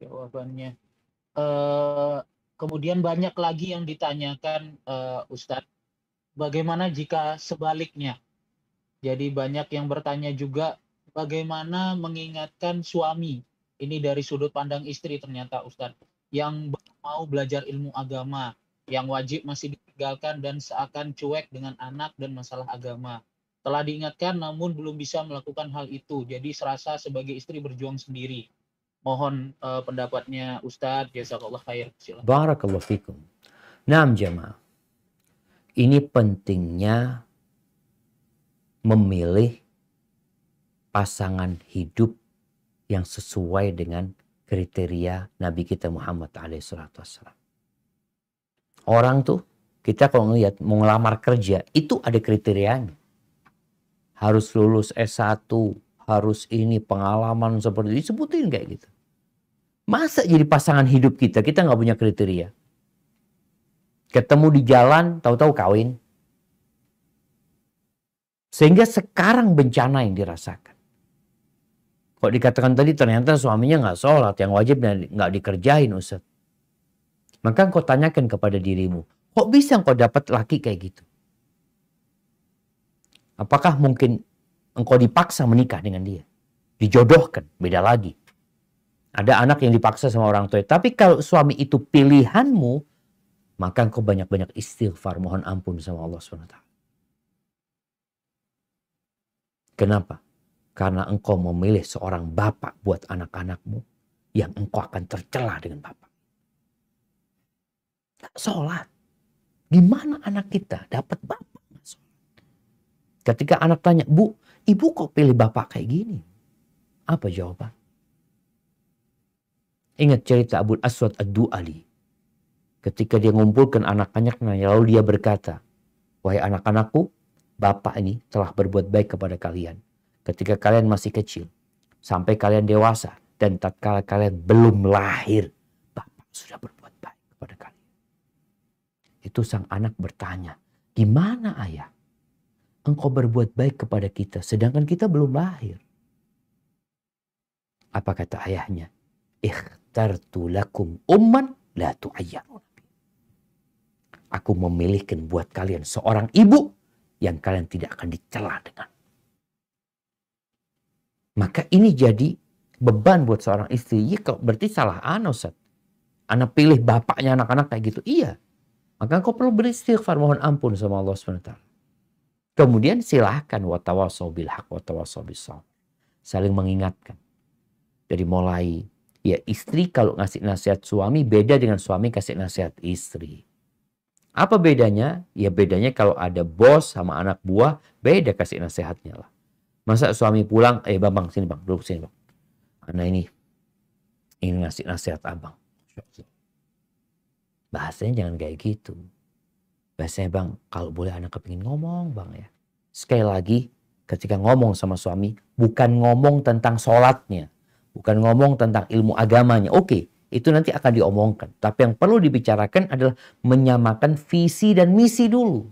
jawabannya uh, kemudian banyak lagi yang ditanyakan uh, Ustadz bagaimana jika sebaliknya jadi banyak yang bertanya juga bagaimana mengingatkan suami ini dari sudut pandang istri ternyata Ustadz yang mau belajar ilmu agama yang wajib masih ditinggalkan dan seakan cuek dengan anak dan masalah agama telah diingatkan namun belum bisa melakukan hal itu. Jadi serasa sebagai istri berjuang sendiri. Mohon uh, pendapatnya Ustadz. Jazakallah khair. Silakan. Barakallahu fikum. Naam jemaah. Ini pentingnya memilih pasangan hidup yang sesuai dengan kriteria Nabi kita Muhammad wassalam. Orang tuh kita kalau ngelihat mau ngelamar kerja itu ada kriterianya harus lulus S1, harus ini pengalaman seperti itu. disebutin kayak gitu. Masa jadi pasangan hidup kita, kita nggak punya kriteria. Ketemu di jalan, tahu-tahu kawin. Sehingga sekarang bencana yang dirasakan. Kok dikatakan tadi ternyata suaminya nggak sholat, yang wajib nggak dikerjain Ustaz. Maka kau tanyakan kepada dirimu, kok bisa kau dapat laki kayak gitu? Apakah mungkin engkau dipaksa menikah dengan dia? Dijodohkan, beda lagi. Ada anak yang dipaksa sama orang tua. Tapi kalau suami itu pilihanmu, maka engkau banyak-banyak istighfar, mohon ampun sama Allah SWT. Kenapa? Karena engkau memilih seorang bapak buat anak-anakmu yang engkau akan tercela dengan bapak. Tak Sholat. Gimana anak kita dapat bapak? Ketika anak tanya, Bu, ibu kok pilih bapak kayak gini? Apa jawaban? Ingat cerita Abu Aswad ad Ali. Ketika dia ngumpulkan anak-anaknya, lalu dia berkata, Wahai anak-anakku, bapak ini telah berbuat baik kepada kalian. Ketika kalian masih kecil, sampai kalian dewasa, dan tatkala kalian belum lahir, bapak sudah berbuat baik kepada kalian. Itu sang anak bertanya, gimana ayah? engkau berbuat baik kepada kita, sedangkan kita belum lahir. Apa kata ayahnya? Ikhtartu lakum umman la tu'ayyarun. Aku memilihkan buat kalian seorang ibu yang kalian tidak akan dicela dengan. Maka ini jadi beban buat seorang istri. Ya, kalau berarti salah anak ah, Ustaz. Anak pilih bapaknya anak-anak kayak gitu. Iya. Maka kau perlu beristighfar mohon ampun sama Allah SWT. Kemudian silahkan watawasobil bil hak watawasau Saling mengingatkan. Dari mulai ya istri kalau ngasih nasihat suami beda dengan suami kasih nasihat istri. Apa bedanya? Ya bedanya kalau ada bos sama anak buah beda kasih nasihatnya lah. Masa suami pulang, eh bang, bang sini bang, duduk sini bang. Anak ini ingin ngasih nasihat abang. Bahasanya jangan kayak gitu. Biasanya bang, kalau boleh anak kepingin ngomong bang ya. Sekali lagi, ketika ngomong sama suami, bukan ngomong tentang sholatnya. Bukan ngomong tentang ilmu agamanya. Oke, itu nanti akan diomongkan. Tapi yang perlu dibicarakan adalah menyamakan visi dan misi dulu.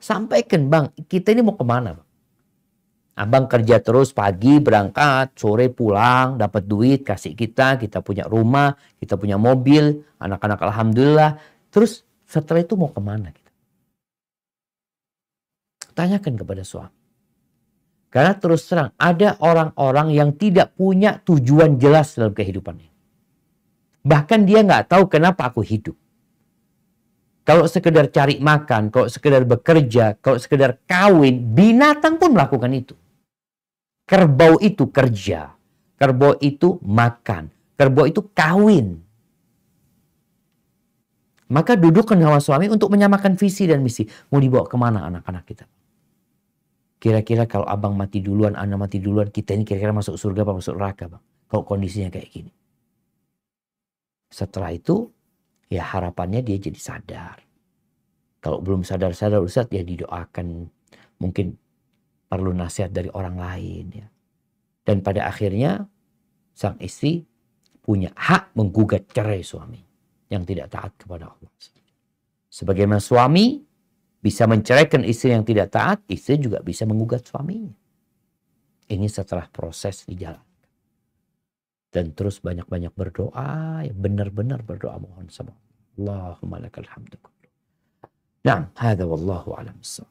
Sampaikan bang, kita ini mau kemana bang? Abang kerja terus pagi berangkat, sore pulang, dapat duit kasih kita, kita punya rumah, kita punya mobil, anak-anak alhamdulillah Terus setelah itu mau kemana kita? Tanyakan kepada suami. Karena terus terang ada orang-orang yang tidak punya tujuan jelas dalam kehidupan ini. Bahkan dia nggak tahu kenapa aku hidup. Kalau sekedar cari makan, kalau sekedar bekerja, kalau sekedar kawin, binatang pun melakukan itu. Kerbau itu kerja, kerbau itu makan, kerbau itu kawin, maka dudukkan dengan suami untuk menyamakan visi dan misi. Mau dibawa kemana anak-anak kita? Kira-kira kalau abang mati duluan, anak mati duluan, kita ini kira-kira masuk surga apa masuk neraka bang? Kalau kondisinya kayak gini. Setelah itu, ya harapannya dia jadi sadar. Kalau belum sadar-sadar Ustaz, ya didoakan. Mungkin perlu nasihat dari orang lain. ya. Dan pada akhirnya, sang istri punya hak menggugat cerai suaminya yang tidak taat kepada Allah. Sebagaimana suami bisa menceraikan istri yang tidak taat, istri juga bisa menggugat suaminya. Ini setelah proses dijalankan. Dan terus banyak-banyak berdoa, benar-benar berdoa mohon sama Allah. Allahumma lakal hamdu. Nah, hadha wallahu alam